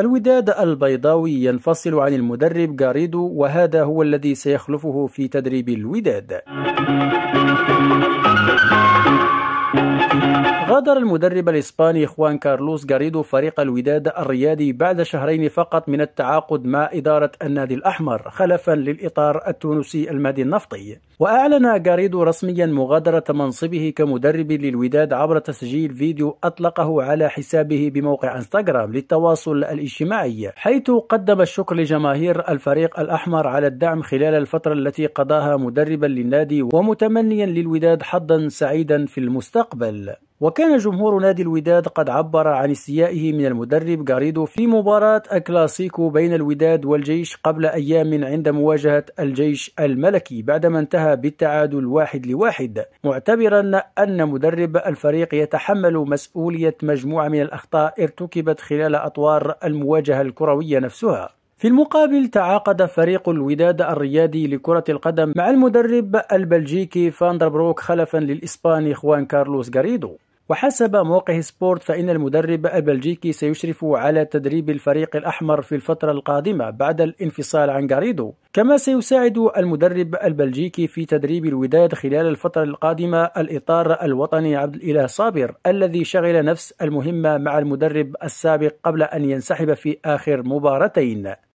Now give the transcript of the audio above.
الوداد البيضاوي ينفصل عن المدرب غاريدو وهذا هو الذي سيخلفه في تدريب الوداد غادر المدرب الإسباني خوان كارلوس غاريدو فريق الوداد الرياضي بعد شهرين فقط من التعاقد مع إدارة النادي الأحمر خلفا للإطار التونسي المادي النفطي وأعلن غاريدو رسميا مغادرة منصبه كمدرب للوداد عبر تسجيل فيديو أطلقه على حسابه بموقع انستغرام للتواصل الاجتماعي حيث قدم الشكر لجماهير الفريق الأحمر على الدعم خلال الفترة التي قضاها مدربا للنادي ومتمنيا للوداد حظا سعيدا في المستقبل وكان جمهور نادي الوداد قد عبر عن استيائه من المدرب غاريدو في مباراة الكلاسيكو بين الوداد والجيش قبل أيام عند مواجهة الجيش الملكي بعدما انتهى بالتعادل واحد لواحد معتبرا أن مدرب الفريق يتحمل مسؤولية مجموعة من الأخطاء ارتكبت خلال أطوار المواجهة الكروية نفسها في المقابل تعاقد فريق الوداد الريادي لكرة القدم مع المدرب البلجيكي فاندربروك خلفا للإسباني خوان كارلوس غاريدو وحسب موقع سبورت فإن المدرب البلجيكي سيشرف على تدريب الفريق الأحمر في الفترة القادمة بعد الانفصال عن غاريدو كما سيساعد المدرب البلجيكي في تدريب الوداد خلال الفترة القادمة الإطار الوطني عبد الإله صابر الذي شغل نفس المهمة مع المدرب السابق قبل أن ينسحب في آخر مباراتين